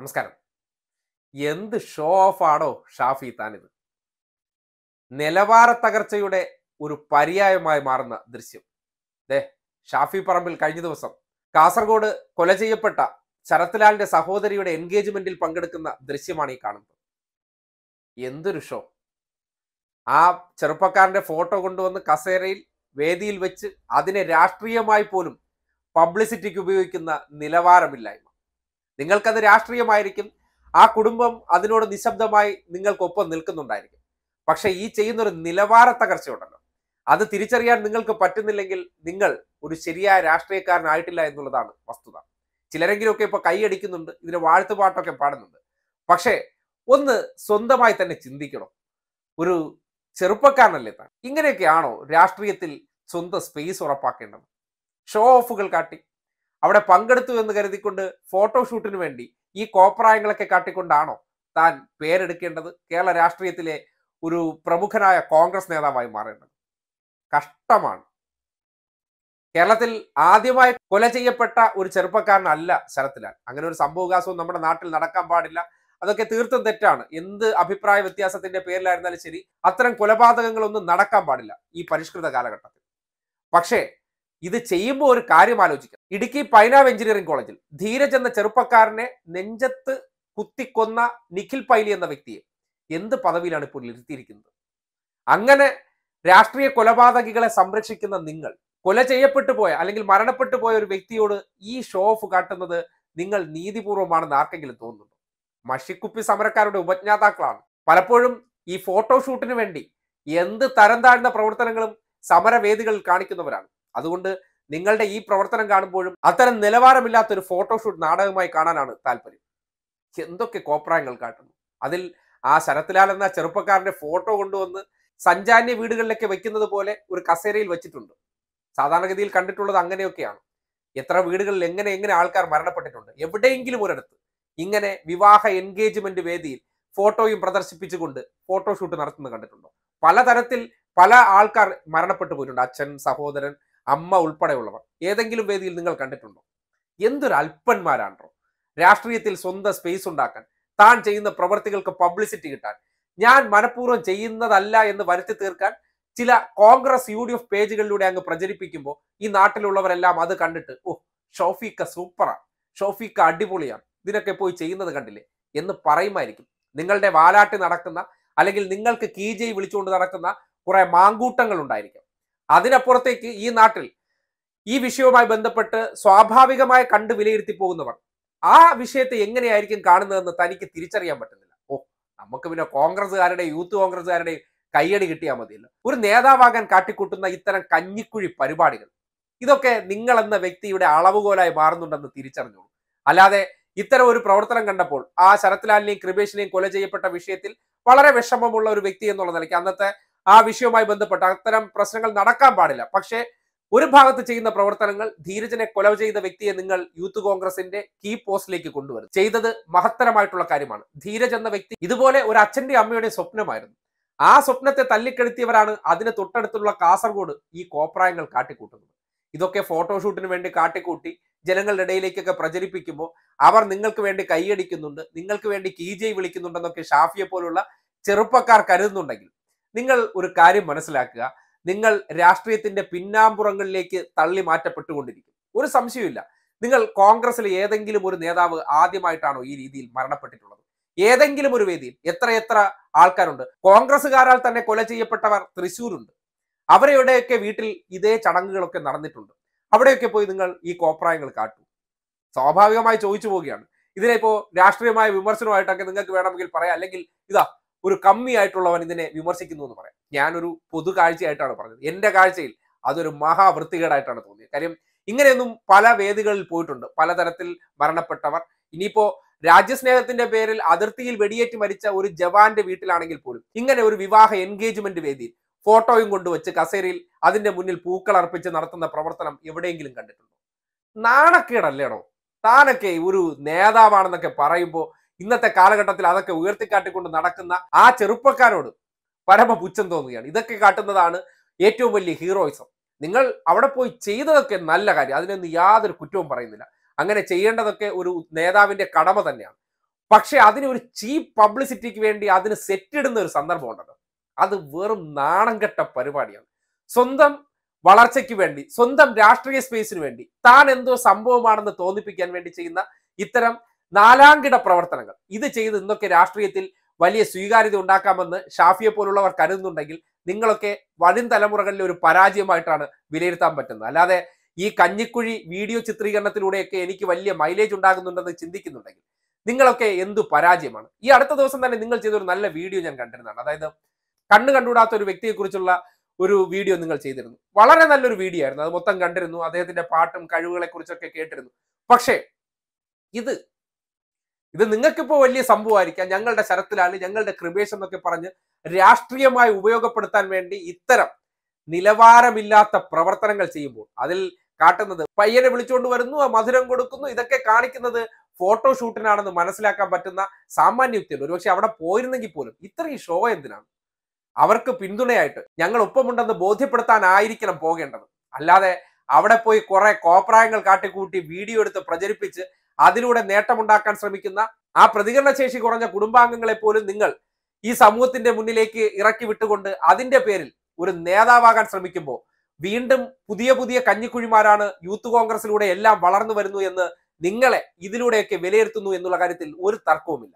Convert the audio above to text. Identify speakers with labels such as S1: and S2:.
S1: നമസ്കാരം എന്ത് show of ആണോ ഷാഫി താനിത് നിലവാര തകർച്ചയുടെ ഒരു പര്യായമായി മാറുന്ന ദൃശ്യം ദേ ഷാഫി പറമ്പിൽ കഴിഞ്ഞ ദിവസം കാസർഗോഡ് കൊല ചെയ്യപ്പെട്ട ശരത്ലാലിന്റെ സഹോദരിയുടെ എൻഗേജ്മെന്റിൽ പങ്കെടുക്കുന്ന ദൃശ്യമാണ് ഈ കാണുന്നത് എന്തൊരു ഷോ ആ ചെറുപ്പക്കാരന്റെ ഫോട്ടോ കൊണ്ടുവന്ന് കസേരയിൽ വേദിയിൽ വെച്ച് അതിനെ രാഷ്ട്രീയമായി പോലും പബ്ലിസിറ്റിക്ക് ഉപയോഗിക്കുന്ന നിലവാരമില്ലായ്മ നിങ്ങൾക്കത് രാഷ്ട്രീയമായിരിക്കും ആ കുടുംബം അതിനോട് നിശബ്ദമായി നിങ്ങൾക്കൊപ്പം നിൽക്കുന്നുണ്ടായിരിക്കും പക്ഷെ ഈ ചെയ്യുന്നൊരു നിലവാര തകർച്ചയുണ്ടല്ലോ അത് തിരിച്ചറിയാൻ നിങ്ങൾക്ക് പറ്റുന്നില്ലെങ്കിൽ നിങ്ങൾ ഒരു ശരിയായ രാഷ്ട്രീയക്കാരനായിട്ടില്ല എന്നുള്ളതാണ് വസ്തുത ചിലരെങ്കിലുമൊക്കെ ഇപ്പോൾ കൈയടിക്കുന്നുണ്ട് ഇതിന് വാഴ്ത്തുപാട്ടൊക്കെ പാടുന്നുണ്ട് പക്ഷേ ഒന്ന് സ്വന്തമായി തന്നെ ചിന്തിക്കണം ഒരു ചെറുപ്പക്കാരനല്ലേ താൻ ഇങ്ങനെയൊക്കെയാണോ രാഷ്ട്രീയത്തിൽ സ്വന്തം സ്പേസ് ഉറപ്പാക്കേണ്ടത് ഷോ ഓഫുകൾ കാട്ടി അവിടെ പങ്കെടുത്തു എന്ന് കരുതിക്കൊണ്ട് ഫോട്ടോഷൂട്ടിന് വേണ്ടി ഈ കോപ്രായങ്ങളൊക്കെ കാട്ടിക്കൊണ്ടാണോ താൻ പേരെടുക്കേണ്ടത് കേരള രാഷ്ട്രീയത്തിലെ ഒരു പ്രമുഖനായ കോൺഗ്രസ് നേതാവായി മാറേണ്ടത് കഷ്ടമാണ് കേരളത്തിൽ ആദ്യമായി കൊല ചെയ്യപ്പെട്ട ഒരു ചെറുപ്പക്കാരനല്ല ശരത്തിലാൽ അങ്ങനെ ഒരു സംഭവവികാസവും നമ്മുടെ നാട്ടിൽ നടക്കാൻ പാടില്ല അതൊക്കെ തീർത്തും തെറ്റാണ് എന്ത് അഭിപ്രായ വ്യത്യാസത്തിന്റെ പേരിലായിരുന്നാലും ശരി അത്തരം കൊലപാതകങ്ങളൊന്നും നടക്കാൻ പാടില്ല ഈ പരിഷ്കൃത കാലഘട്ടത്തിൽ പക്ഷേ ഇത് ചെയ്യുമ്പോൾ ഒരു കാര്യം ആലോചിക്കാം ഇടുക്കി പൈനാവ് എഞ്ചിനീയറിംഗ് കോളേജിൽ ധീരജ് എന്ന ചെറുപ്പക്കാരനെ നെഞ്ചത്ത് കുത്തിക്കൊന്ന നിഖിൽ പൈലി എന്ന വ്യക്തിയെ എന്ത് പദവിയിലാണ് ഇപ്പോൾ ഇരുത്തിയിരിക്കുന്നത് അങ്ങനെ രാഷ്ട്രീയ കൊലപാതകികളെ സംരക്ഷിക്കുന്ന നിങ്ങൾ കൊല ചെയ്യപ്പെട്ടു പോയ അല്ലെങ്കിൽ മരണപ്പെട്ടു പോയ ഒരു വ്യക്തിയോട് ഈ ഷോ ഓഫ് കാട്ടുന്നത് നിങ്ങൾ നീതിപൂർവ്വമാണെന്ന് ആർക്കെങ്കിലും തോന്നുന്നു മഷിക്കുപ്പി സമരക്കാരുടെ ഉപജ്ഞാതാക്കളാണ് പലപ്പോഴും ഈ ഫോട്ടോഷൂട്ടിന് വേണ്ടി എന്ത് തരം താഴ്ന്ന പ്രവർത്തനങ്ങളും സമരവേദികളിൽ കാണിക്കുന്നവരാണ് അതുകൊണ്ട് നിങ്ങളുടെ ഈ പ്രവർത്തനം കാണുമ്പോഴും അത്തരം നിലവാരമില്ലാത്ത ഒരു ഫോട്ടോഷൂട്ട് നാടകമായി കാണാനാണ് താല്പര്യം എന്തൊക്കെ കോപ്രായങ്ങൾ കാട്ടുന്നു അതിൽ ആ ശരത്ലാൽ എന്ന ചെറുപ്പക്കാരന്റെ ഫോട്ടോ കൊണ്ടുവന്ന് സഞ്ചാന്യ വീടുകളിലൊക്കെ വെക്കുന്നത് പോലെ ഒരു കസേരയിൽ വെച്ചിട്ടുണ്ട് സാധാരണഗതിയിൽ കണ്ടിട്ടുള്ളത് അങ്ങനെയൊക്കെയാണ് എത്ര വീടുകളിൽ എങ്ങനെ എങ്ങനെ ആൾക്കാർ മരണപ്പെട്ടിട്ടുണ്ട് എവിടെയെങ്കിലും ഒരിടത്ത് ഇങ്ങനെ വിവാഹ എൻഗേജ്മെന്റ് വേദിയിൽ ഫോട്ടോയും പ്രദർശിപ്പിച്ചുകൊണ്ട് ഫോട്ടോഷൂട്ട് നടത്തുന്നത് കണ്ടിട്ടുണ്ടോ പലതരത്തിൽ പല ആൾക്കാർ മരണപ്പെട്ടു പോയിട്ടുണ്ട് അച്ഛൻ സഹോദരൻ അമ്മ ഉൾപ്പെടെയുള്ളവർ ഏതെങ്കിലും വേദിയിൽ നിങ്ങൾ കണ്ടിട്ടുണ്ടോ എന്തൊരു അല്പന്മാരാണോ രാഷ്ട്രീയത്തിൽ സ്വന്തം സ്പേസ് ഉണ്ടാക്കാൻ താൻ ചെയ്യുന്ന പ്രവർത്തികൾക്ക് പബ്ലിസിറ്റി കിട്ടാൻ ഞാൻ മനഃപൂർവ്വം ചെയ്യുന്നതല്ല എന്ന് വരുത്തി തീർക്കാൻ ചില കോൺഗ്രസ് യു ഡി എഫ് പേജുകളിലൂടെ അങ്ങ് പ്രചരിപ്പിക്കുമ്പോൾ ഈ നാട്ടിലുള്ളവരെല്ലാം അത് കണ്ടിട്ട് ഓ ഷോഫീക്ക സൂപ്പറാണ് ഷോഫീക്ക അടിപൊളിയാണ് ഇതിനൊക്കെ പോയി ചെയ്യുന്നത് കണ്ടില്ലേ എന്ന് പറയുമായിരിക്കും നിങ്ങളുടെ വാലാട്ടി നടക്കുന്ന അല്ലെങ്കിൽ നിങ്ങൾക്ക് കീജയി വിളിച്ചുകൊണ്ട് നടക്കുന്ന കുറെ മാങ്കൂട്ടങ്ങൾ ഉണ്ടായിരിക്കും അതിനപ്പുറത്തേക്ക് ഈ നാട്ടിൽ ഈ വിഷയവുമായി ബന്ധപ്പെട്ട് സ്വാഭാവികമായി കണ്ട് വിലയിരുത്തി പോകുന്നവർ ആ വിഷയത്തെ എങ്ങനെയായിരിക്കും കാണുന്നതെന്ന് തനിക്ക് തിരിച്ചറിയാൻ പറ്റുന്നില്ല ഓ നമുക്ക് പിന്നെ കോൺഗ്രസ്സുകാരുടെയും യൂത്ത് കോൺഗ്രസ്സുകാരുടെയും കയ്യടി കിട്ടിയാൽ മതിയല്ലോ ഒരു നേതാവാകാൻ കാട്ടിക്കൂട്ടുന്ന ഇത്തരം കഞ്ഞിക്കുഴി പരിപാടികൾ ഇതൊക്കെ നിങ്ങൾ എന്ന വ്യക്തിയുടെ അളവുകോലായി മാറുന്നുണ്ടെന്ന് തിരിച്ചറിഞ്ഞോളൂ അല്ലാതെ ഇത്തരം ഒരു പ്രവർത്തനം കണ്ടപ്പോൾ ആ ശരത്ലാലിനെയും കൃപേഷിനെയും കൊല ചെയ്യപ്പെട്ട വിഷയത്തിൽ വളരെ വിഷമമുള്ള ഒരു വ്യക്തി എന്നുള്ള നിലയ്ക്ക് അന്നത്തെ ആ വിഷയവുമായി ബന്ധപ്പെട്ട് അത്തരം പ്രശ്നങ്ങൾ നടക്കാൻ പാടില്ല പക്ഷേ ഒരു ഭാഗത്ത് ചെയ്യുന്ന പ്രവർത്തനങ്ങൾ ധീരജനെ കൊല ചെയ്ത വ്യക്തിയെ നിങ്ങൾ യൂത്ത് കോൺഗ്രസിന്റെ കീ പോസ്റ്റിലേക്ക് കൊണ്ടുവരും ചെയ്തത് മഹത്തരമായിട്ടുള്ള കാര്യമാണ് ധീരജ് എന്ന വ്യക്തി ഇതുപോലെ ഒരു അച്ഛന്റെ അമ്മയുടെ സ്വപ്നമായിരുന്നു ആ സ്വപ്നത്തെ തല്ലിക്കെടുത്തിയവരാണ് അതിന് തൊട്ടടുത്തുള്ള കാസർഗോഡ് ഈ കോപ്രായങ്ങൾ കാട്ടിക്കൂട്ടുന്നത് ഇതൊക്കെ ഫോട്ടോഷൂട്ടിന് വേണ്ടി കാട്ടിക്കൂട്ടി ജനങ്ങളുടെ ഇടയിലേക്കൊക്കെ പ്രചരിപ്പിക്കുമ്പോൾ അവർ നിങ്ങൾക്ക് വേണ്ടി കൈയടിക്കുന്നുണ്ട് നിങ്ങൾക്ക് വേണ്ടി കീജയ് വിളിക്കുന്നുണ്ടെന്നൊക്കെ ഷാഫിയെ പോലുള്ള ചെറുപ്പക്കാർ കരുതുന്നുണ്ടെങ്കിൽ നിങ്ങൾ ഒരു കാര്യം മനസ്സിലാക്കുക നിങ്ങൾ രാഷ്ട്രീയത്തിന്റെ പിന്നാമ്പുറങ്ങളിലേക്ക് തള്ളി മാറ്റപ്പെട്ടുകൊണ്ടിരിക്കും ഒരു സംശയമില്ല നിങ്ങൾ കോൺഗ്രസിലെ ഏതെങ്കിലും ഒരു നേതാവ് ആദ്യമായിട്ടാണോ ഈ രീതിയിൽ മരണപ്പെട്ടിട്ടുള്ളത് ഏതെങ്കിലും ഒരു വേദിയിൽ എത്ര എത്ര ആൾക്കാരുണ്ട് കോൺഗ്രസ്സുകാരാൽ തന്നെ കൊല ചെയ്യപ്പെട്ടവർ തൃശ്ശൂരുണ്ട് അവരെയുടെയൊക്കെ വീട്ടിൽ ഇതേ ചടങ്ങുകളൊക്കെ നടന്നിട്ടുണ്ട് അവിടെയൊക്കെ പോയി നിങ്ങൾ ഈ കോപ്രായങ്ങൾ കാട്ടൂ സ്വാഭാവികമായി ചോദിച്ചു പോവുകയാണ് ഇതിനെ ഇപ്പോ രാഷ്ട്രീയമായ വിമർശനമായിട്ടൊക്കെ നിങ്ങൾക്ക് വേണമെങ്കിൽ പറയാം അല്ലെങ്കിൽ ഇതാ ഒരു കമ്മിയായിട്ടുള്ളവൻ ഇതിനെ വിമർശിക്കുന്നു എന്ന് പറയാം ഞാനൊരു പൊതു കാഴ്ചയായിട്ടാണ് പറഞ്ഞത് എൻ്റെ കാഴ്ചയിൽ അതൊരു മഹാവൃത്തികേടായിട്ടാണ് തോന്നിയത് കാര്യം ഇങ്ങനെയൊന്നും പല വേദികളിൽ പോയിട്ടുണ്ട് പലതരത്തിൽ മരണപ്പെട്ടവർ ഇനിയിപ്പോ രാജ്യസ്നേഹത്തിന്റെ പേരിൽ അതിർത്തിയിൽ വെടിയേറ്റ് മരിച്ച ഒരു ജവാന്റെ വീട്ടിലാണെങ്കിൽ പോലും ഇങ്ങനെ ഒരു വിവാഹ എൻഗേജ്മെന്റ് വേദിയിൽ ഫോട്ടോയും കൊണ്ടുവച്ച് കസേരയിൽ അതിന്റെ മുന്നിൽ പൂക്കൾ അർപ്പിച്ച് നടത്തുന്ന പ്രവർത്തനം എവിടെയെങ്കിലും കണ്ടിട്ടുണ്ടോ നാണക്കേടല്ലേടോ താനൊക്കെ ഒരു നേതാവാണെന്നൊക്കെ പറയുമ്പോൾ ഇന്നത്തെ കാലഘട്ടത്തിൽ അതൊക്കെ ഉയർത്തിക്കാട്ടിക്കൊണ്ട് നടക്കുന്ന ആ ചെറുപ്പക്കാരോട് പരമ പുച്ഛം തോന്നുകയാണ് ഇതൊക്കെ കാട്ടുന്നതാണ് ഏറ്റവും വലിയ ഹീറോയിസം നിങ്ങൾ അവിടെ പോയി ചെയ്തതൊക്കെ നല്ല കാര്യം അതിനൊന്നും യാതൊരു കുറ്റവും പറയുന്നില്ല അങ്ങനെ ചെയ്യേണ്ടതൊക്കെ ഒരു നേതാവിന്റെ കടമ തന്നെയാണ് പക്ഷെ അതിന് ഒരു ചീപ്പ് പബ്ലിസിറ്റിക്ക് വേണ്ടി അതിന് സെറ്റിടുന്ന ഒരു സന്ദർഭം ഉണ്ടല്ലോ അത് വെറും നാണം കെട്ട പരിപാടിയാണ് സ്വന്തം വളർച്ചയ്ക്ക് വേണ്ടി സ്വന്തം രാഷ്ട്രീയ സ്പേസിന് വേണ്ടി താൻ എന്തോ സംഭവമാണെന്ന് തോന്നിപ്പിക്കാൻ വേണ്ടി ചെയ്യുന്ന ഇത്തരം നാലാംകിട പ്രവർത്തനങ്ങൾ ഇത് ചെയ്ത് ഇന്നൊക്കെ രാഷ്ട്രീയത്തിൽ വലിയ സ്വീകാര്യത ഉണ്ടാക്കാമെന്ന് ഷാഫിയെ പോലുള്ളവർ കരുതുന്നുണ്ടെങ്കിൽ നിങ്ങളൊക്കെ വരും തലമുറകളിൽ ഒരു പരാജയമായിട്ടാണ് വിലയിരുത്താൻ പറ്റുന്നത് അല്ലാതെ ഈ കഞ്ഞിക്കുഴി വീഡിയോ ചിത്രീകരണത്തിലൂടെയൊക്കെ എനിക്ക് വലിയ മൈലേജ് ഉണ്ടാകുന്നുണ്ടെന്ന് ചിന്തിക്കുന്നുണ്ടെങ്കിൽ നിങ്ങളൊക്കെ എന്തു പരാജയമാണ് ഈ അടുത്ത ദിവസം തന്നെ നിങ്ങൾ ചെയ്തൊരു നല്ല വീഡിയോ ഞാൻ കണ്ടിരുന്നതാണ് അതായത് കണ്ണു കണ്ടുകൂടാത്ത ഒരു വ്യക്തിയെക്കുറിച്ചുള്ള ഒരു വീഡിയോ നിങ്ങൾ ചെയ്തിരുന്നു വളരെ നല്ലൊരു വീഡിയോ ആയിരുന്നു അത് മൊത്തം കണ്ടിരുന്നു അദ്ദേഹത്തിന്റെ പാട്ടും കഴിവുകളെ കുറിച്ചൊക്കെ കേട്ടിരുന്നു പക്ഷേ ഇത് ഇത് നിങ്ങൾക്കിപ്പോൾ വലിയ സംഭവമായിരിക്കാം ഞങ്ങളുടെ ശരത്തിലാണ് ഞങ്ങളുടെ കൃപേഷ് എന്നൊക്കെ പറഞ്ഞ് രാഷ്ട്രീയമായി ഉപയോഗപ്പെടുത്താൻ വേണ്ടി ഇത്തരം നിലവാരമില്ലാത്ത പ്രവർത്തനങ്ങൾ ചെയ്യുമ്പോൾ അതിൽ കാട്ടുന്നത് പയ്യനെ വിളിച്ചുകൊണ്ട് വരുന്നു മധുരം കൊടുക്കുന്നു ഇതൊക്കെ കാണിക്കുന്നത് ഫോട്ടോഷൂട്ടിനാണെന്ന് മനസ്സിലാക്കാൻ പറ്റുന്ന സാമാന്യ യുക്തിയുണ്ട് ഒരുപക്ഷെ അവിടെ പോയിരുന്നെങ്കിൽ പോലും ഇത്രയും ഷോ എന്തിനാണ് അവർക്ക് പിന്തുണയായിട്ട് ഞങ്ങൾ ഒപ്പമുണ്ടെന്ന് ബോധ്യപ്പെടുത്താനായിരിക്കണം പോകേണ്ടത് അല്ലാതെ അവിടെ പോയി കുറെ കോപ്രായങ്ങൾ കാട്ടിക്കൂട്ടി വീഡിയോ എടുത്ത് പ്രചരിപ്പിച്ച് അതിലൂടെ നേട്ടമുണ്ടാക്കാൻ ശ്രമിക്കുന്ന ആ പ്രതികരണശേഷി കുറഞ്ഞ കുടുംബാംഗങ്ങളെ പോലും നിങ്ങൾ ഈ സമൂഹത്തിന്റെ മുന്നിലേക്ക് ഇറക്കി വിട്ടുകൊണ്ട് അതിന്റെ പേരിൽ ഒരു നേതാവാകാൻ ശ്രമിക്കുമ്പോൾ വീണ്ടും പുതിയ പുതിയ കഞ്ഞിക്കുഴിമാരാണ് യൂത്ത് കോൺഗ്രസിലൂടെ എല്ലാം വളർന്നു വരുന്നു എന്ന് നിങ്ങളെ ഇതിലൂടെയൊക്കെ വിലയിരുത്തുന്നു എന്നുള്ള കാര്യത്തിൽ ഒരു തർക്കവുമില്ല